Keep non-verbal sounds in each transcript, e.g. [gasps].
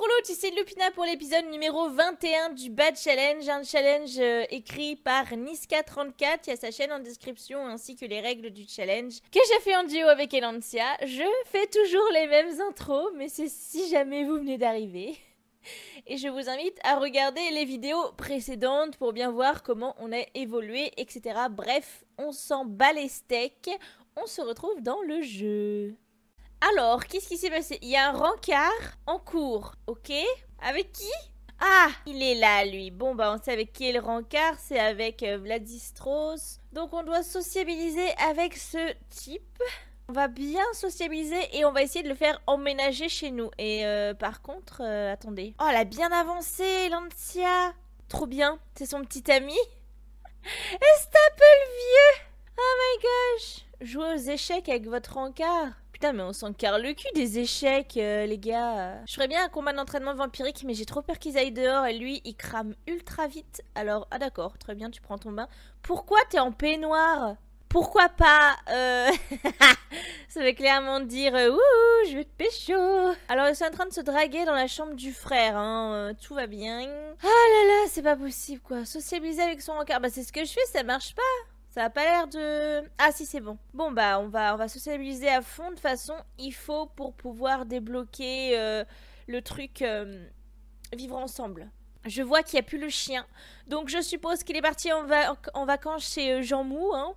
monde, ici Lupina pour l'épisode numéro 21 du Bad Challenge, un challenge euh, écrit par Niska34, il y a sa chaîne en description ainsi que les règles du challenge que j'ai fait en duo avec Elantia. Je fais toujours les mêmes intros, mais c'est si jamais vous venez d'arriver. [laughs] Et je vous invite à regarder les vidéos précédentes pour bien voir comment on a évolué, etc. Bref, on s'en bat les steaks, on se retrouve dans le jeu. Alors, qu'est-ce qui s'est passé Il y a un rencard en cours, ok Avec qui ah, il est là, lui. Bon, bah, on sait avec qui est le rencard. C'est avec euh, Vladistros. Donc, on doit sociabiliser avec ce type. On va bien sociabiliser et on va essayer de le faire emménager chez nous. Et euh, par contre, euh, attendez. Oh, elle a bien avancé, Lancia. Trop bien. C'est son petit ami. [laughs] Est-ce un le vieux. Oh my gosh. Jouez aux échecs avec votre rencard. Putain, mais on sent carre le cul des échecs, euh, les gars. Je ferais bien un combat d'entraînement vampirique, mais j'ai trop peur qu'ils aillent dehors et lui, il crame ultra vite. Alors, ah d'accord, très bien, tu prends ton bain. Pourquoi t'es en peignoir pourquoi pas euh, [laughs] Ça veut clairement dire euh, Ouh, je vais te pécho Alors, ils sont en train de se draguer dans la chambre du frère, hein. tout va bien. Ah là là, c'est pas possible quoi. Socialiser avec son encart, bah c'est ce que je fais, ça marche pas. Ça a pas l'air de... Ah si, c'est bon. Bon bah, on va, on va sociabiliser à fond. De façon, il faut pour pouvoir débloquer euh, le truc euh, vivre ensemble. Je vois qu'il n'y a plus le chien. Donc je suppose qu'il est parti en, vacances chez euh, Jean Mou. Hein.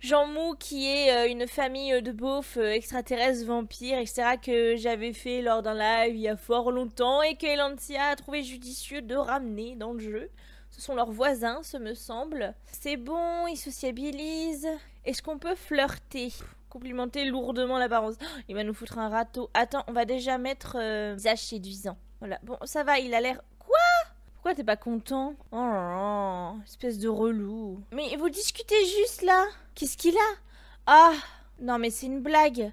Jean Mou qui est une famille de beaufs extraterrestres, vampires, etc. que j'avais fait lors d'un live il y a fort longtemps et que Elantia a trouvé judicieux de ramener dans le jeu sont leurs voisins, ce me semble. C'est bon, ils sociabilisent. Est-ce qu'on peut flirter Complimenter lourdement la baronne. Oh, il va nous foutre un râteau. Attends, on va déjà mettre visage euh, séduisant. Voilà, bon, ça va, il a l'air... Quoi Pourquoi t'es pas content Oh là là, espèce de relou. Mais vous discutez juste là Qu'est-ce qu'il a Ah, non mais c'est une blague.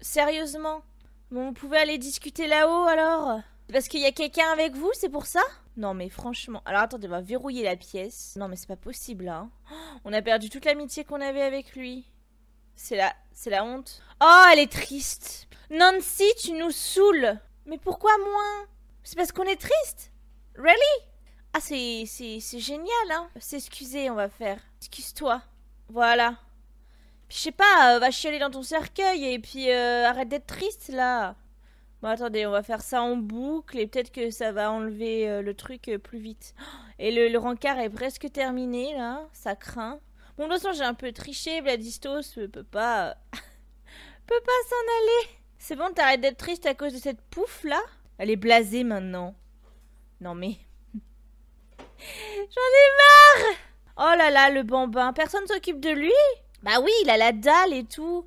Sérieusement Bon, vous pouvez aller discuter là-haut alors Parce qu'il y a quelqu'un avec vous, c'est pour ça non mais franchement... Alors attendez, on va verrouiller la pièce. Non mais c'est pas possible Hein. Oh, on a perdu toute l'amitié qu'on avait avec lui. C'est la... C'est la honte. Oh, elle est triste. Nancy, tu nous saoules. Mais pourquoi moins C'est parce qu'on est triste Really Ah, c'est... génial, hein. S'excuser, on va faire. Excuse-toi. Voilà. je sais pas, euh, va chialer dans ton cercueil et puis euh, arrête d'être triste, là. Bon, attendez, on va faire ça en boucle et peut-être que ça va enlever euh, le truc euh, plus vite. [gasps] Et le, le, est presque terminé, là. Ça craint. Bon, de toute façon, j'ai un peu triché. Vladistos peut pas... [laughs] peut pas s'en aller. C'est bon, t'arrêtes d'être triste à cause de cette pouffe, là Elle est blasée, maintenant. Non, mais... [laughs] J'en ai marre Oh là là, le bambin. Personne s'occupe de lui Bah oui, il a la dalle et tout.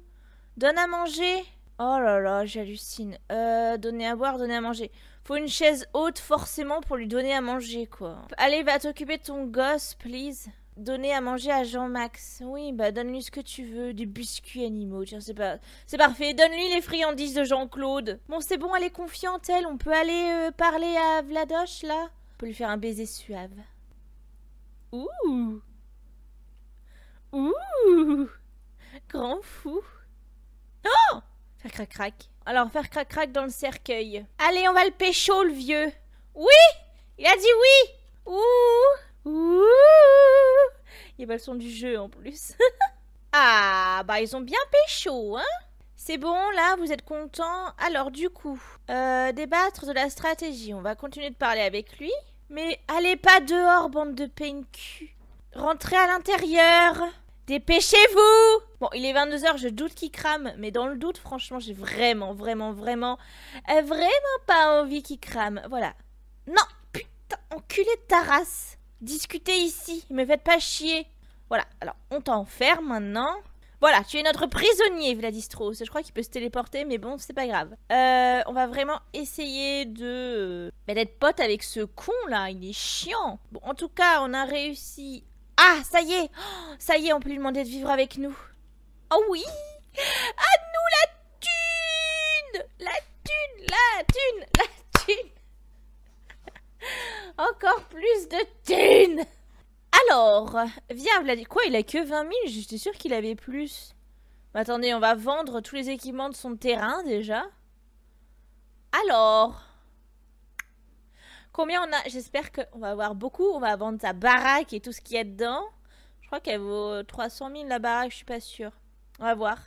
Donne à manger. Oh là là, j'hallucine. Euh, donner à boire, donner à manger. Faut une chaise haute forcément pour lui donner à manger, quoi. Allez, va t'occuper de ton gosse, please. Donner à manger à Jean-Max. Oui, bah donne-lui ce que tu veux, des biscuits animaux, tiens, c'est pas... C'est parfait, donne-lui les friandises de Jean-Claude. Bon, c'est bon, elle est confiante, elle. On peut aller euh, parler à Vladoche, là On peut lui faire un baiser suave. Ouh Ouh Grand fou Faire crac-crac. Alors, faire crac-crac dans le cercueil. Allez, on va le pécho, le vieux. Oui Il a dit oui Ouh Ouh Il y a pas le son du jeu en plus. [laughs] ah, bah ils ont bien pécho, hein c'est bon, là, vous êtes content. Alors, du coup, euh, débattre de la stratégie. On va continuer de parler avec lui. Mais allez pas dehors, bande de PNQ. Rentrez à l'intérieur. Dépêchez-vous Bon, il est 22h, je doute qu'il crame, mais dans le doute, franchement, j'ai vraiment, vraiment, vraiment, euh, vraiment pas envie qu'il crame. Voilà. Non Putain, enculé de ta race Discutez ici, me faites pas chier Voilà, alors, on t'enferme maintenant. Voilà, tu es notre prisonnier, Vladistros. Je crois qu'il peut se téléporter, mais bon, c'est pas grave. Euh, on va vraiment essayer de... Mais euh, bah, d'être pote avec ce con, là. Il est chiant. Bon, en tout cas, on a réussi ah, ça y est oh, Ça y est, on peut lui demander de vivre avec nous. Oh oui À nous la thune La thune La thune La thune [laughs] Encore plus de thune Alors, viable a quoi Il a que 20 000 J'étais sûre qu'il avait plus. Mais attendez, on va vendre tous les équipements de son terrain déjà. Alors Combien on a J'espère qu'on va avoir beaucoup. On va vendre sa baraque et tout ce qu'il y a dedans. Je crois qu'elle vaut 300 000 la baraque, je suis pas sûre. On va voir.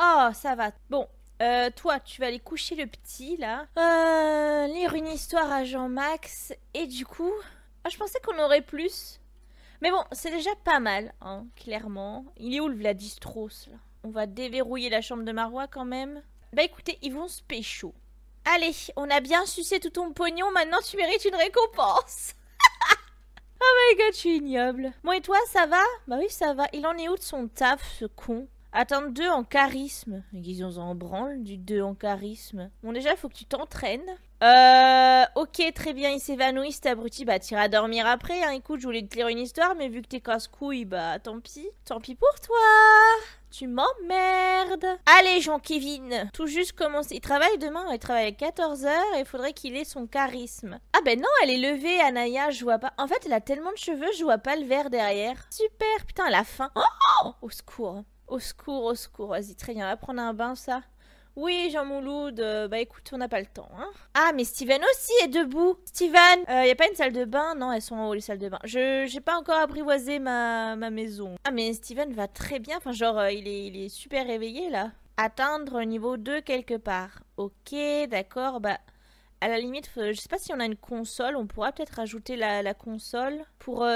Oh, ça va. Bon, euh, toi, tu vas aller coucher le petit, là. Euh, lire une histoire à Jean-Max. Et du coup... Ah, je pensais qu'on aurait plus. Mais bon, c'est déjà pas mal, hein, clairement. Il est où le Vladistros, là On va déverrouiller la chambre de Marois, quand même. Bah écoutez, ils vont se pécho. Allez, on a bien sucé tout ton pognon, maintenant tu mérites une récompense. [laughs] oh my god, je suis ignoble. Bon, et toi, ça va Bah oui, ça va. Il en est où de son taf, ce con Atteindre deux en charisme. Guisons en branle du deux en charisme. Bon, déjà, faut que tu t'entraînes. Euh. Ok, très bien, il s'évanouit cet abruti. Bah, t'iras dormir après, hein. Écoute, je voulais te lire une histoire, mais vu que t'es casse-couille, bah, tant pis. Tant pis pour toi tu m'emmerdes Allez, Jean-Kevin Tout juste commence. Il travaille demain, il travaille à 14h et il faudrait qu'il ait son charisme. Ah ben non, elle est levée, Anaya, je vois pas. En fait, elle a tellement de cheveux, je vois pas le vert derrière. Super, putain, la fin. Oh, oh, oh Au secours. Au secours, au secours. Vas-y, très bien, va prendre un bain, ça. Oui, Jean Mouloud, euh, bah écoute, on n'a pas le temps. Hein. Ah, mais Steven aussi est debout. Steven, il euh, n'y y a pas une salle de bain Non, elles sont en haut les salles de bain. Je j'ai pas encore apprivoisé ma, maison. Ah, mais Steven va très bien. Enfin, genre, euh, il, est, il est super réveillé là. Atteindre niveau 2 quelque part. Ok, d'accord, bah à la limite, je sais pas si on a une console, on pourra peut-être ajouter la, console pour,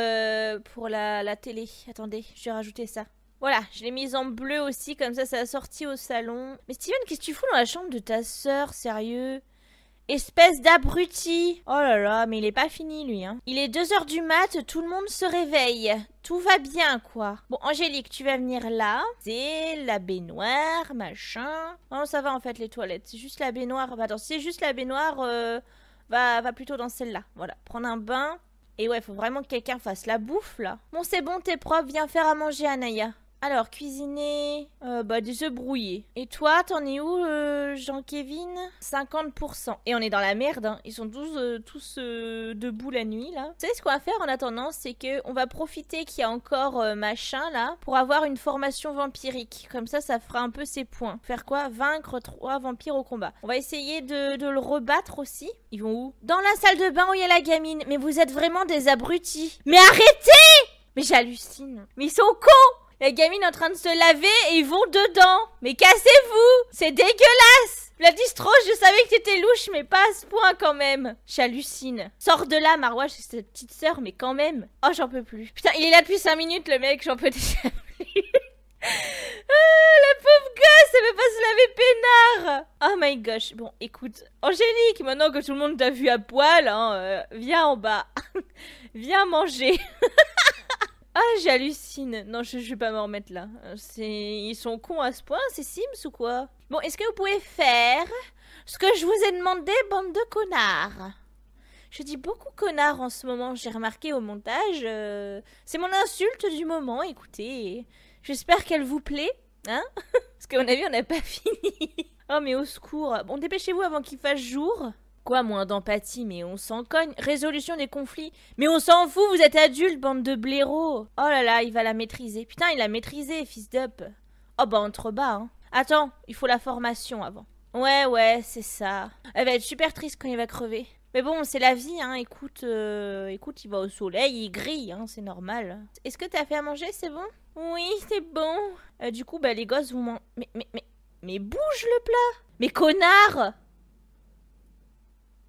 pour la, la, télé. Attendez, je vais rajouter ça. Voilà, je l'ai mise en bleu aussi, comme ça, ça a sorti au salon. Mais Steven, qu'est-ce que tu fous dans la chambre de ta sœur, sérieux Espèce d'abruti Oh là là, mais il est pas fini, lui, hein. Il est 2h du mat, tout le monde se réveille. Tout va bien, quoi. Bon, Angélique, tu vas venir là. C'est la baignoire, machin. Non, ça va, en fait, les toilettes. C'est juste la baignoire. attends, c'est juste la baignoire... Euh, va, va plutôt dans celle-là. Voilà, prendre un bain. Et ouais, faut vraiment que quelqu'un fasse la bouffe, là. Bon, c'est bon, t'es propre, viens faire à manger, Anaya. Alors, cuisiner, euh, bah, des œufs brouillés. Et toi, t'en es où, jean kevin 50%. Et on est dans la merde, hein. Ils sont tous, euh, tous euh, debout la nuit, là. Tu sais, ce qu'on va faire en attendant, c'est que on va profiter qu'il y a encore machin, là, pour avoir une formation vampirique. Comme ça, ça fera un peu ses points. Faire quoi Vaincre trois vampires au combat. On va essayer de, de le rebattre aussi. Ils vont où Dans la salle de bain où il y a la gamine. Mais vous êtes vraiment des abrutis. Mais arrêtez mais j'hallucine. Mais ils sont cons la gamine en train de se laver et ils vont dedans. Mais cassez-vous C'est dégueulasse distroche, je savais que t'étais louche, mais pas à ce point quand même. J'hallucine. Sors de là, Marouage, c'est ta petite sœur, mais quand même. Oh, j'en peux plus. Putain, il est là depuis 5 minutes, le mec, j'en peux déjà plus. [laughs] Ah, la pauvre gosse, elle veut pas se laver peinard Oh my gosh, bon, écoute, Angélique, maintenant que tout le monde t'a vu à poil, hein, euh, viens en bas, [laughs] viens manger [laughs] Ah, j'hallucine. Non, je, ne vais pas m'en remettre là. Ils sont cons à ce point, C'est Sims ou quoi Bon, est-ce que vous pouvez faire ce que je vous ai demandé, bande de connards Je dis beaucoup connards en ce moment, j'ai remarqué au montage. Euh, c'est mon insulte du moment, écoutez. J'espère qu'elle vous plaît, hein [laughs] Parce qu'on a vu, on n'a pas [laughs] fini. oh, mais au secours. Bon, dépêchez-vous avant qu'il fasse jour. Quoi, moins d'empathie, mais on s'en cogne. Résolution des conflits. Mais on s'en fout, vous êtes adulte, bande de blaireaux. Oh là là, il va la maîtriser. Putain, il l'a maîtrisé, fils d'up. Oh bah, on bas, hein. Attends, il faut la formation avant. Ouais, ouais, c'est ça. Elle va être super triste quand il va crever. Mais bon, c'est la vie, hein. Écoute, euh, écoute, il va au soleil, il grille, hein, c'est normal. Est-ce que t'as fait à manger, c'est bon Oui, c'est bon. Euh, du coup, bah les gosses vous Mais, mais, mais, mais bouge le plat Mais connard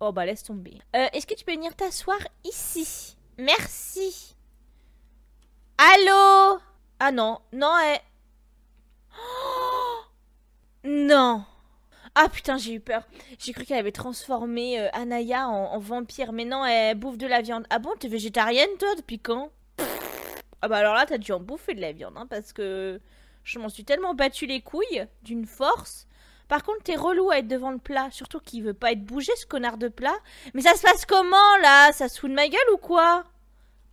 Oh bah laisse tomber. Euh, est-ce que tu peux venir t'asseoir ici Merci. Allô Ah non, non, elle... Eh. Oh! non. Ah putain, j'ai eu peur. J'ai cru qu'elle avait transformé euh, Anaya en, vampire. Mais non, elle eh, bouffe de la viande. Ah bon, t'es végétarienne toi depuis quand Ah bah alors là, t'as dû en bouffer de la viande, hein, parce que je m'en suis tellement battu les couilles d'une force. Par contre, t'es relou à être devant le plat, surtout qu'il veut pas être bougé, ce connard de plat. Mais ça se passe comment, là Ça se ma gueule ou quoi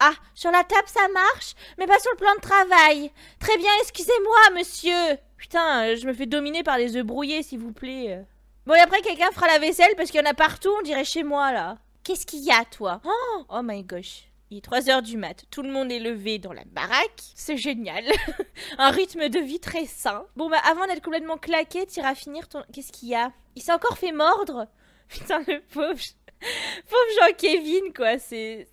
Ah, sur la table, ça marche, mais pas sur le plan de travail. Très bien, excusez-moi, monsieur Putain, euh, je me fais dominer par les oeufs brouillés, s'il vous plaît. Bon, et après, quelqu'un fera la vaisselle, parce qu'il y en a partout, on dirait chez moi, là. Qu'est-ce qu'il y a, toi Oh, oh my gosh il est 3 h du mat, tout le monde est levé dans la baraque, c'est génial. [laughs] un rythme de vie très sain. Bon bah avant d'être complètement claqué, t'iras finir ton... Qu'est-ce qu'il y a Il s'est encore fait mordre [laughs] Putain le pauvre... Pauvre Jean-Kevin quoi, c'est...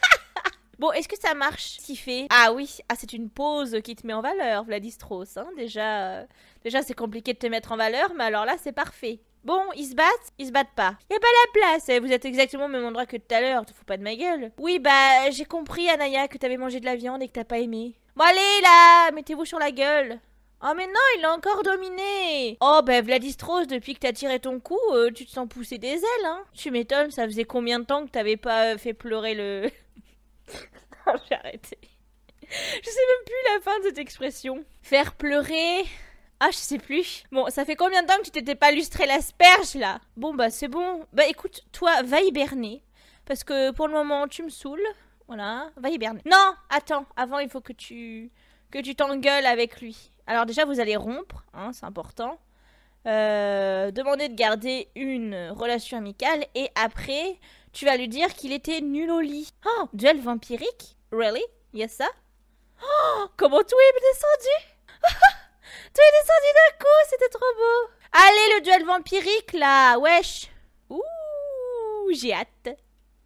[laughs] bon, est-ce que ça marche, fait Ah oui, ah c'est une pause qui te met en valeur, Vladistros. Hein déjà, euh, déjà c'est compliqué de te mettre en valeur, mais alors là c'est parfait. Bon, ils se battent, ils se battent pas. Y pas la place, eh, vous êtes exactement au même endroit que tout à l'heure, te fous pas de ma gueule. Oui, bah, j'ai compris, Anaya, que t'avais mangé de la viande et que t'as pas aimé. Bon, allez là, mettez-vous sur la gueule. Oh mais non, il l'a encore dominé Oh bah Vladistros, depuis que t'as tiré ton coup, euh, tu te sens pousser des ailes, hein Tu m'étonnes, ça faisait combien de temps que t'avais pas euh, fait pleurer le... [laughs] J'ai arrêté. Je sais même plus la fin de cette expression. Faire pleurer ah, je sais plus. Bon, ça fait combien de temps que tu t'étais pas lustré l'asperge, là Bon, bah, c'est bon. Bah, écoute, toi, va hiberner. Parce que pour le moment, tu me saoules. Voilà, va hiberner. Non, attends, avant, il faut que tu que tu t'engueules avec lui. Alors déjà, vous allez rompre, hein, c'est important. Euh, demander de garder une relation amicale et après, tu vas lui dire qu'il était nul au lit. Oh, duel vampirique Really yes ça Oh, comment tout est descendu [laughs] Tu est descendu d'un coup, c'était trop beau. Allez, le duel vampirique, là, wesh. Ouh, j'ai hâte.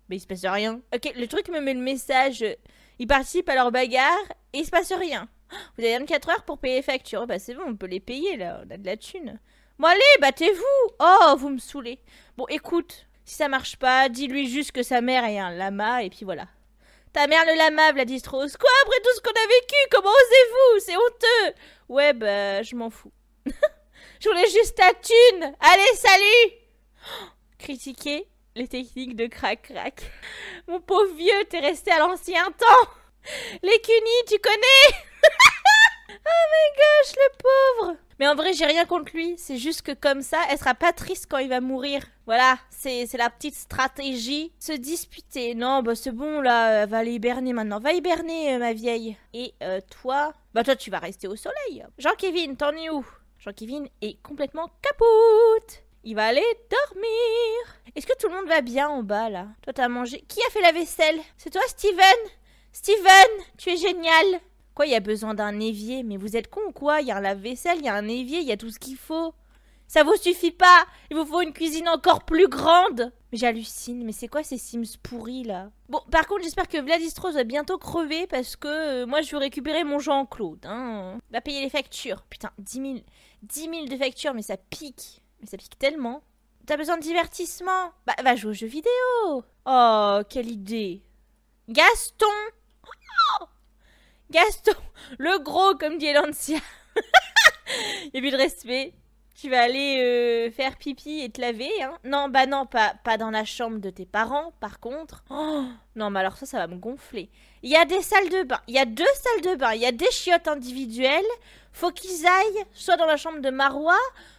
Mais il se passe rien. Ok, le truc me met le message. Euh, Ils participent à leur bagarre et il se passe rien. Vous avez 24 heures pour payer les factures. bah c'est bon, on peut les payer là, on a de la thune. Bon allez, battez-vous Oh, vous me saoulez. Bon écoute, si ça marche pas, dis-lui juste que sa mère est un lama et puis voilà. Ta mère le lama, Vladistros. Quoi, après tout ce qu'on a vécu, comment osez-vous C'est honteux Ouais, bah, je m'en fous. [laughs] je voulais juste ta thune. Allez, salut [gasps] Critiquer les techniques de crac-crac. [laughs] Mon pauvre vieux, t'es resté à l'ancien temps. [laughs] Les cunis, tu connais Oh my gosh, le pauvre mais en vrai, j'ai rien contre lui. C'est juste que comme ça, elle sera pas triste quand il va mourir. Voilà, c'est la petite stratégie. Se disputer. Non, bah c'est bon, là, euh, va aller hiberner maintenant. Va hiberner, euh, ma vieille. Et euh, toi Bah toi, tu vas rester au soleil. Jean-Kevin, t'en es où Jean-Kevin est complètement capote. Il va aller dormir. Est-ce que tout le monde va bien en bas, là Toi, t'as mangé. Qui a fait la vaisselle C'est toi, Steven Steven, tu es génial Quoi, il y a besoin d'un évier Mais vous êtes con ou quoi Il y a un lave-vaisselle, il y a un évier, il y a tout ce qu'il faut. Ça vous suffit pas Il vous faut une cuisine encore plus grande Mais j'hallucine, mais c'est quoi ces Sims pourris là Bon, par contre, j'espère que Vladistros va bientôt crever parce que euh, moi je veux récupérer mon Jean-Claude. Hein. Va payer les factures. Putain, 10 000, 10 000 de factures, mais ça pique. Mais ça pique tellement. T'as besoin de divertissement Bah, va jouer aux jeux vidéo Oh, quelle idée Gaston oh Gaston, le gros, comme dit l'ancien [laughs] Et puis le respect. Tu vas aller euh, faire pipi et te laver, hein. Non, bah non, pas, pas dans la chambre de tes parents, par contre. [gasps] non, mais alors ça, ça va me gonfler. Il y a des salles de bain. Il y a deux salles de bain. Il y a des chiottes individuelles. Faut qu'ils aillent soit dans la chambre de Marois,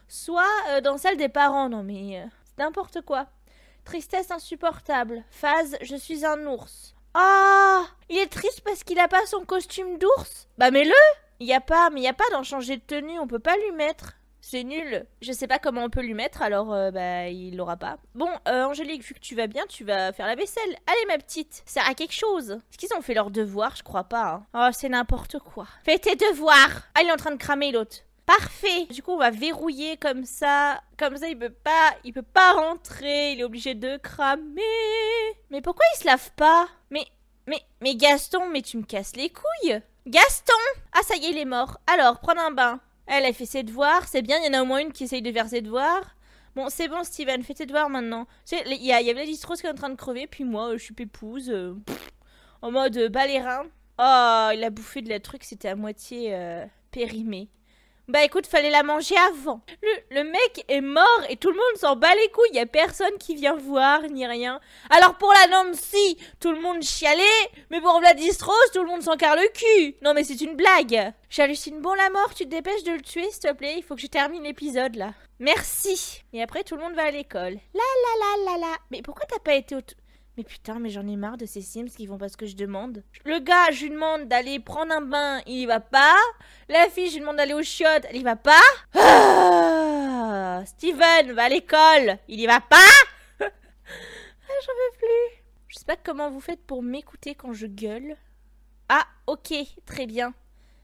soit euh, dans celle des parents. Non, mais euh, c'est n'importe quoi. Tristesse insupportable. Phase, je suis un ours. Oh Il est triste parce qu'il a pas son costume d'ours Bah mets-le Il y a pas, mais il y a pas d'en changer de tenue, on peut pas lui mettre. C'est nul. Je sais pas comment on peut lui mettre, alors euh, bah il l'aura pas. Bon, euh, Angélique, vu que tu vas bien, tu vas faire la vaisselle. Allez ma petite, ça a quelque chose. Est-ce qu'ils ont fait leur devoir Je crois pas. Hein. Oh, c'est n'importe quoi. Fais tes devoirs Ah, il est en train de cramer l'autre. Parfait. Du coup, on va verrouiller comme ça. Comme ça, il peut pas, il peut pas rentrer. Il est obligé de cramer. Mais pourquoi il se lave pas Mais, mais, mais Gaston, mais tu me casses les couilles. Gaston Ah, ça y est, il est mort. Alors, prendre un bain. Elle a fait ses devoirs. C'est bien. Il y en a au moins une qui essaye de faire ses devoirs. Bon, c'est bon, Steven, fais tes devoirs maintenant. Tu sais, il y, a a qui est en train de crever, puis moi, je suis pépouse. Euh, en mode euh, Oh, il a bouffé de la truc, c'était à moitié euh, périmé. Bah écoute, fallait la manger avant. Le, mec est mort et tout le monde s'en bat les couilles. Y a personne qui vient voir ni rien. Alors pour la Nancy, tout le monde chialait. Mais pour Vladistros, tout le monde s'en carre le cul. Non mais c'est une blague. J'hallucine. Bon la mort, tu te dépêches de le tuer s'il te plaît. Il faut que je termine l'épisode là. Merci. Et après tout le monde va à l'école. La la la la la. Mais pourquoi t'as pas été au... Mais putain, mais j'en ai marre de ces Sims qui vont pas ce que je demande. Le gars, je lui demande d'aller prendre un bain, il y va pas. La fille, je lui demande d'aller aux chiottes, elle y va pas. Ah, Steven, va à l'école, il y va pas. Ah, j'en veux plus. Je sais pas comment vous faites pour m'écouter quand je gueule. Ah, ok, très bien.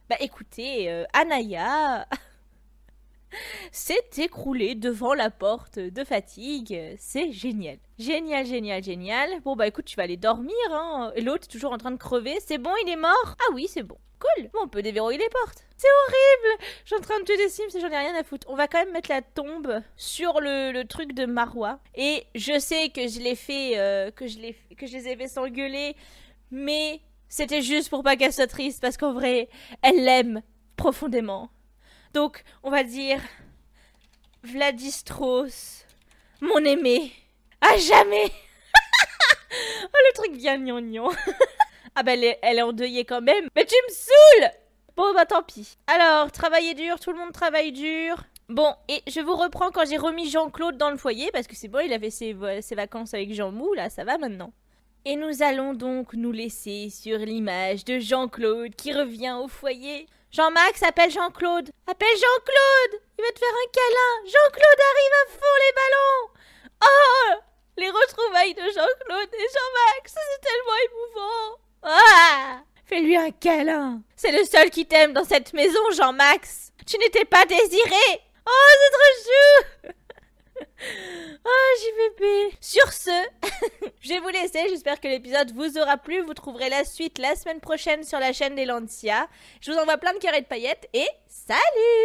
Bah écoutez, euh, Anaya s'est écroulé devant la porte de fatigue. C'est génial. Génial, génial, génial. Bon, bah écoute, tu vas aller dormir, hein. l'autre est toujours en train de crever. C'est bon, il est mort Ah oui, c'est bon. Cool. Bon, on peut déverrouiller les portes. C'est horrible Je suis en train de te décimer Sims j'en ai rien à foutre. On va quand même mettre la tombe sur le, truc de Marois. Et je sais que je l'ai fait, euh, que, je que je les ai fait s'engueuler, mais c'était juste pour pas qu'elle soit triste parce qu'en vrai, elle l'aime profondément. Donc, on va dire Vladistros, mon aimé, à jamais. [laughs] oh, le truc bien gnon-gnon [laughs] ah bah, elle est, endeuillée quand même. Mais tu me saoules Bon, bah tant pis. Alors, travaillez dur, tout le monde travaille dur. Bon, et je vous reprends quand j'ai remis Jean-Claude dans le foyer, parce que c'est bon, il avait ses, ses vacances avec Jean Mou, là, ça va maintenant. Et nous allons donc nous laisser sur l'image de Jean-Claude qui revient au foyer. Jean-Max, appelle Jean-Claude. Appelle Jean-Claude Il va te faire un câlin. Jean-Claude arrive à fond les ballons. Oh Les retrouvailles de Jean-Claude et Jean-Max, c'est tellement émouvant. Ah Fais-lui un câlin. C'est le seul qui t'aime dans cette maison, Jean-Max. Tu n'étais pas désiré. Oh, c'est trop chou oh, [laughs] ah, plus Sur ce, [laughs] je vais vous laisser. J'espère que l'épisode vous aura plu. Vous trouverez la suite la semaine prochaine sur la chaîne des Lancia Je vous envoie plein de cœurs et de paillettes et salut